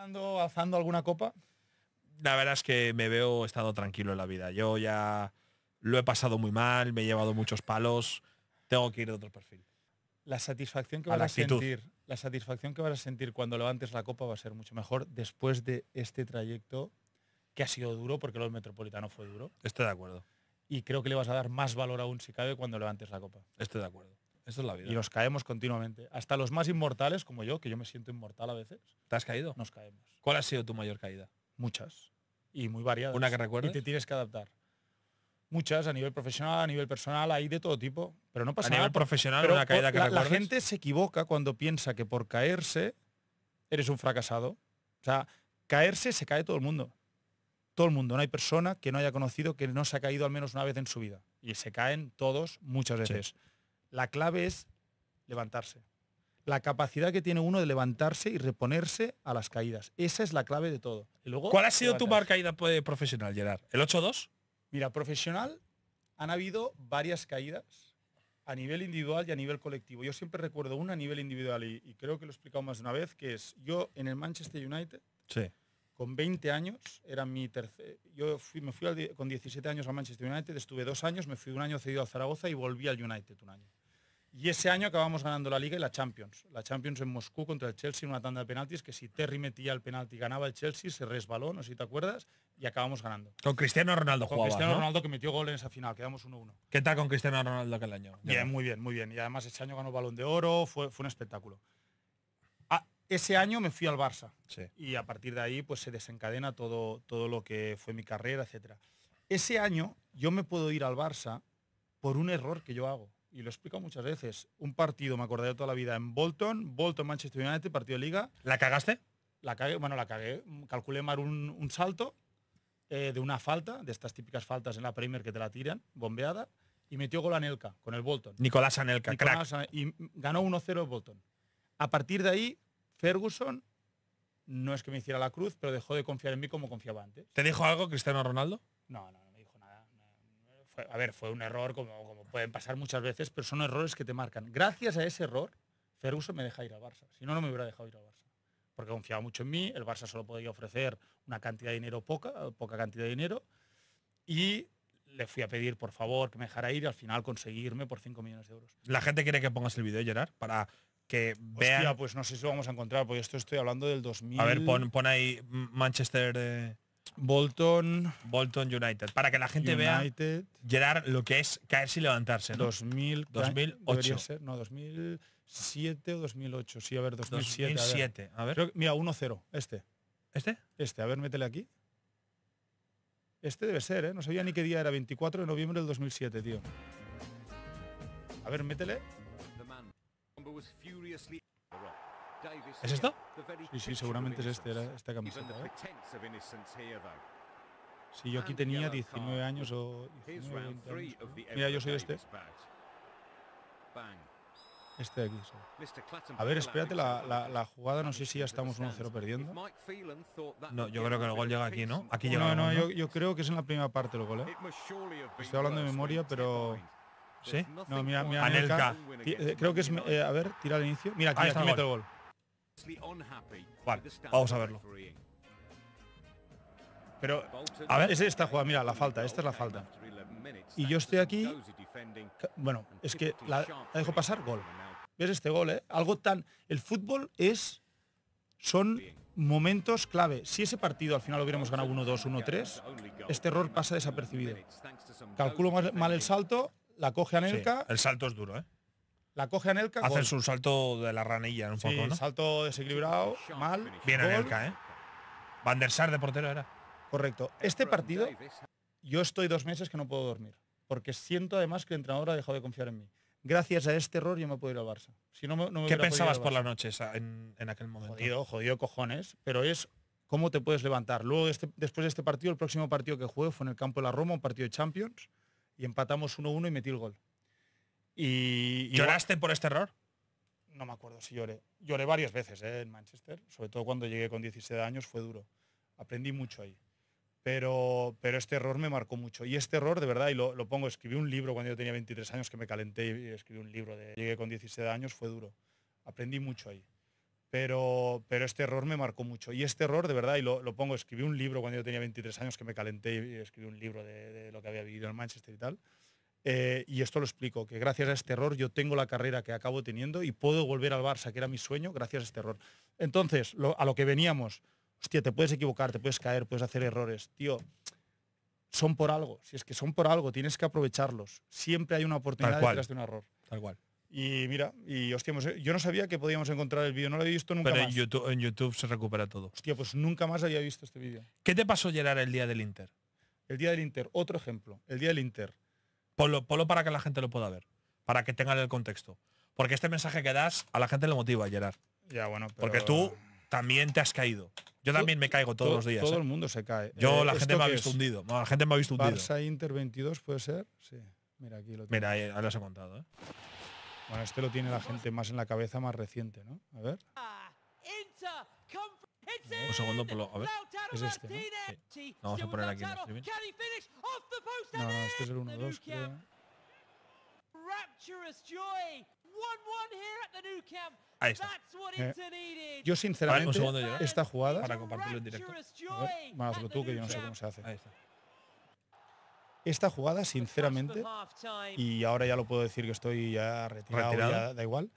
alzando alguna copa? La verdad es que me veo estado tranquilo en la vida. Yo ya lo he pasado muy mal, me he llevado muchos palos, tengo que ir de otro perfil. La satisfacción que vas a sentir, la satisfacción que vas a sentir cuando levantes la copa va a ser mucho mejor después de este trayecto que ha sido duro porque los Metropolitano fue duro. Estoy de acuerdo. Y creo que le vas a dar más valor aún si cabe cuando levantes la copa. Estoy de acuerdo es la vida. Y nos caemos continuamente. Hasta los más inmortales, como yo, que yo me siento inmortal a veces. ¿Te has caído? Nos caemos. ¿Cuál ha sido tu mayor caída? Muchas. Y muy variadas. ¿Una que recuerdo Y te tienes que adaptar. Muchas, a nivel profesional, a nivel personal, hay de todo tipo. Pero no pasa nada. A nivel profesional, una caída que la, La gente se equivoca cuando piensa que por caerse eres un fracasado. O sea, caerse se cae todo el mundo. Todo el mundo. No hay persona que no haya conocido que no se ha caído al menos una vez en su vida. Y se caen todos muchas veces. La clave es levantarse. La capacidad que tiene uno de levantarse y reponerse a las caídas. Esa es la clave de todo. ¿Cuál ha sido tu mayor caída profesional, Gerard? ¿El 8-2? Mira, profesional han habido varias caídas a nivel individual y a nivel colectivo. Yo siempre recuerdo una a nivel individual y, creo que lo he explicado más de una vez, que es yo en el Manchester United, con 20 años, era mi tercer... Yo me fui con 17 años a Manchester United, estuve dos años, me fui un año cedido a Zaragoza y volví al United un año. Y ese año acabamos ganando la Liga y la Champions. La Champions en Moscú contra el Chelsea en una tanda de penaltis que si Terry metía el penalti ganaba el Chelsea, se resbaló, no sé si te acuerdas, y acabamos ganando. Con Cristiano Ronaldo Con Cristiano Ronaldo que metió gol en esa final, quedamos 1-1. ¿Qué tal con Cristiano Ronaldo aquel año? Bien, muy bien, muy bien. Y además ese año ganó Balón de Oro, fue, fue un espectáculo. ese año me fui al Barça y a partir de ahí pues se desencadena todo, todo lo que fue mi carrera, etc. Ese año yo me puedo ir al Barça por un error que yo hago y lo he explicado muchas veces, un partido, me de toda la vida, en Bolton, Bolton, Manchester United, partido de liga. ¿La cagaste? La cagué, bueno, la cagué. Calculé mal un, salto eh, de una falta, de estas típicas faltas en la Premier que te la tiran, bombeada, y metió gol a Nelka con el Bolton. Nicolás Anelka, Y ganó 1-0 Bolton. A partir de ahí, Ferguson no es que me hiciera la cruz, pero dejó de confiar en mí como confiaba antes. ¿Te dijo algo Cristiano Ronaldo? no, no a ver, fue un error como, pueden pasar muchas veces, pero son errores que te marcan. Gracias a ese error, Ferguson me deja ir al Barça. Si no, no me hubiera dejado ir al Barça. Porque confiaba mucho en mí, el Barça solo podía ofrecer una cantidad de dinero poca, poca cantidad de dinero. Y le fui a pedir, por favor, que me dejara ir y al final conseguirme por 5 millones de euros. ¿La gente quiere que pongas el video, Gerard? Para que vea. pues no sé si lo vamos a encontrar, porque esto estoy hablando del 2000... A ver, pon, pon ahí Manchester... Eh, Bolton. Bolton United. Para que la gente vea, Gerard, lo que es caerse y levantarse. 2000, 2008. no, 2007 o 2008. Sí, a ver, 2007. A ver. mira, 1-0. Este. ¿Este? Este. A ver, métele aquí. Este debe ser, ¿eh? No sabía ni qué día era. 24 de noviembre del 2007, tío. A ver, métele. ¿Es esto? Sí, sí, seguramente es este, esta camiseta. ¿eh? Si yo aquí tenía 19 años o Mira, yo soy este. Este de aquí. A ver, espérate la, la, jugada, no sé si ya estamos 1-0 perdiendo. No, yo creo que el gol llega aquí, ¿no? Aquí llega. No, no, yo, yo, creo que es en la primera parte el gol, ¿eh? Estoy hablando de memoria, pero. ¿Sí? No, mira, mira. Anelka. Eh, creo que es. Eh, a ver, tira el inicio. Mira, aquí, aquí mete el gol. Vale, vamos a verlo. Pero, a ver, es esta jugada, mira, la falta, esta es la falta. Y yo estoy aquí, bueno, es que la, dejo pasar, gol. ¿Ves este gol, eh? Algo tan... El fútbol es... Son momentos clave. Si ese partido al final hubiéramos ganado 1-2, 1-3, este error pasa desapercibido. Calculo mal, el salto, la coge Anelka. el salto es duro, ¿eh? La coge Anelka. Hace su salto de la ranilla un salto desequilibrado, mal. Bien Anelka, ¿eh? Van der Sar de portero era. Correcto. Este partido, yo estoy dos meses que no puedo dormir. Porque siento además que el entrenador ha dejado de confiar en mí. Gracias a este error yo me puedo ir al Barça. Si no, ¿Qué pensabas por la noche en, aquel momento? Jodido, jodido cojones. Pero es cómo te puedes levantar. Luego, este, después de este partido, el próximo partido que jugué fue en el campo de la Roma, un partido de Champions, y empatamos 1-1 y metí el gol. Y, ¿Lloraste por este error? No me acuerdo si lloré. Lloré varias veces eh, en Manchester, sobre todo cuando llegué con 17 años, fue duro. Aprendí mucho ahí. Pero, pero este error me marcó mucho. Y este error, de verdad, y lo, pongo, escribí un libro cuando yo tenía 23 años que me calenté y escribí un libro de llegué con 17 años, fue duro. Aprendí mucho ahí. Pero, pero, este error me marcó mucho. Y este error, de verdad, y lo, pongo, escribí un libro cuando yo tenía 23 años que me calenté y escribí un libro de, de, lo que había vivido en Manchester y tal. Eh, y esto lo explico, que gracias a este error yo tengo la carrera que acabo teniendo y puedo volver al Barça, que era mi sueño, gracias a este error. Entonces, a lo que veníamos, hostia, te puedes equivocar, te puedes caer, puedes hacer errores, tío. Son por algo, si es que son por algo, tienes que aprovecharlos. Siempre hay una oportunidad detrás de un error. Tal cual. Y mira, y hostia, pues, eh, yo no sabía que podíamos encontrar el vídeo, no lo he visto nunca en YouTube, se recupera todo. Hostia, pues nunca más había visto este vídeo. ¿Qué te pasó, llegar el día del Inter? El día del Inter, otro ejemplo. El día del Inter, Ponlo, para que la gente lo pueda ver, para que tengan el contexto. Porque este mensaje que das a la gente le motiva, Gerard. Ya, bueno, Porque tú también te has caído. Yo también me caigo todos los días. Todo ¿eh? el mundo se cae. Yo, eh, la gente me ha visto hundido. la gente me ha visto hundido. Barça Inter 22 puede ser. Sí. Mira, aquí lo tengo. Mira, ahí, he contado. ¿eh? Bueno, este lo tiene la gente más en la cabeza, más reciente, ¿no? A ver. Un segundo, por a ver. Es este, ¿no? Vamos a poner aquí no, este es el 1-2, Ahí está. Eh, yo sinceramente esta jugada para compartirlo en directo. más lo tú que yo no sé cómo se hace. Esta jugada sinceramente y ahora ya lo puedo decir que estoy ya retirado, Ya da igual.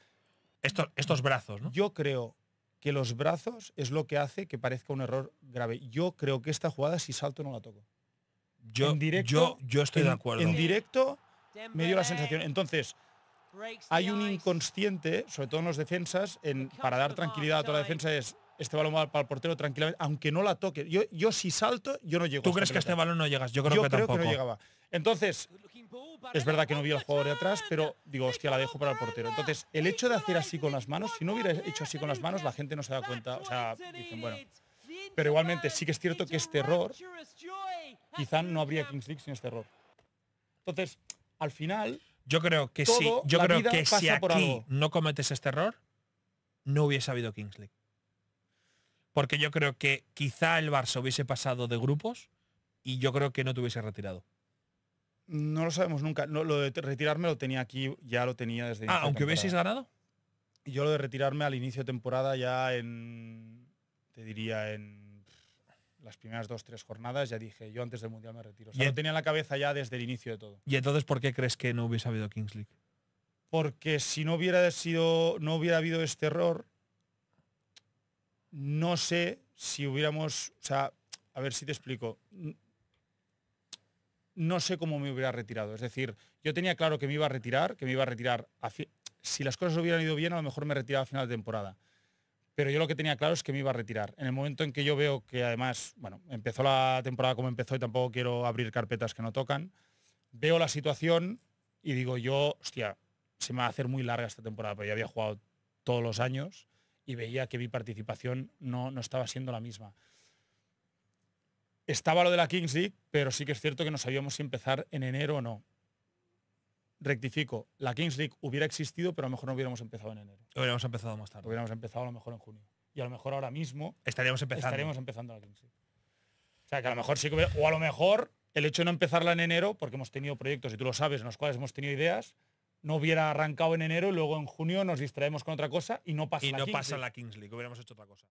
Estos, estos brazos, ¿no? Yo creo que los brazos es lo que hace que parezca un error grave. Yo creo que esta jugada si salto no la toco. Yo, yo, estoy de acuerdo. En directo me dio la sensación. Entonces, hay un inconsciente, sobre todo en los defensas, en, para dar tranquilidad a toda la defensa es este balón va para el portero tranquilamente, aunque no la toque. Yo, yo si salto, yo no llego. ¿Tú crees que este balón no llegas? Yo creo yo que no llegaba. Entonces, es verdad que no vi al jugador de atrás, pero digo, hostia, la dejo para el portero. Entonces, el hecho de hacer así con las manos, si no hubiera hecho así con las manos, la gente no se da cuenta. O sea, dicen, bueno. Pero igualmente sí que es cierto que este error quizá no habría Kings League sin este error. Entonces, al final... Yo creo que sí. Yo creo que si aquí no cometes este error, no hubiese habido Kings League. Porque yo creo que quizá el Barça hubiese pasado de grupos y yo creo que no te hubiese retirado. No lo sabemos nunca. No, lo de retirarme lo tenía aquí, ya lo tenía desde... Ah, aunque hubieseis ganado. Yo lo de retirarme al inicio de temporada ya en... Te diría en las primeras dos, tres jornadas, ya dije, yo antes del Mundial me retiro. O sea, lo tenía en la cabeza ya desde el inicio de todo. ¿Y entonces por qué crees que no hubiese habido Kings League? Porque si no hubiera sido, no hubiera habido este error, no sé si hubiéramos, o sea, a ver si te explico. No sé cómo me hubiera retirado. Es decir, yo tenía claro que me iba a retirar, que me iba a retirar. si las cosas hubieran ido bien, a lo mejor me retiraba a final de temporada pero yo lo que tenía claro es que me iba a retirar. En el momento en que yo veo que además, bueno, empezó la temporada como empezó y tampoco quiero abrir carpetas que no tocan, veo la situación y digo yo, hostia, se me va a hacer muy larga esta temporada, pero ya había jugado todos los años y veía que mi participación no, no estaba siendo la misma. Estaba lo de la Kings League, pero sí que es cierto que no sabíamos si empezar en enero o no rectifico, la Kings League hubiera existido, pero a lo mejor no hubiéramos empezado en enero. Hubiéramos empezado más tarde. Hubiéramos empezado a lo mejor en junio. Y a lo mejor ahora mismo estaríamos empezando, empezando la Kings League. O sea, que a lo mejor sí hubiera, o a lo mejor el hecho de no empezarla en enero, porque hemos tenido proyectos, y tú lo sabes, en los cuales hemos tenido ideas, no hubiera arrancado en enero y luego en junio nos distraemos con otra cosa y no pasa, y no pasa la Kings League, hubiéramos hecho otra cosa.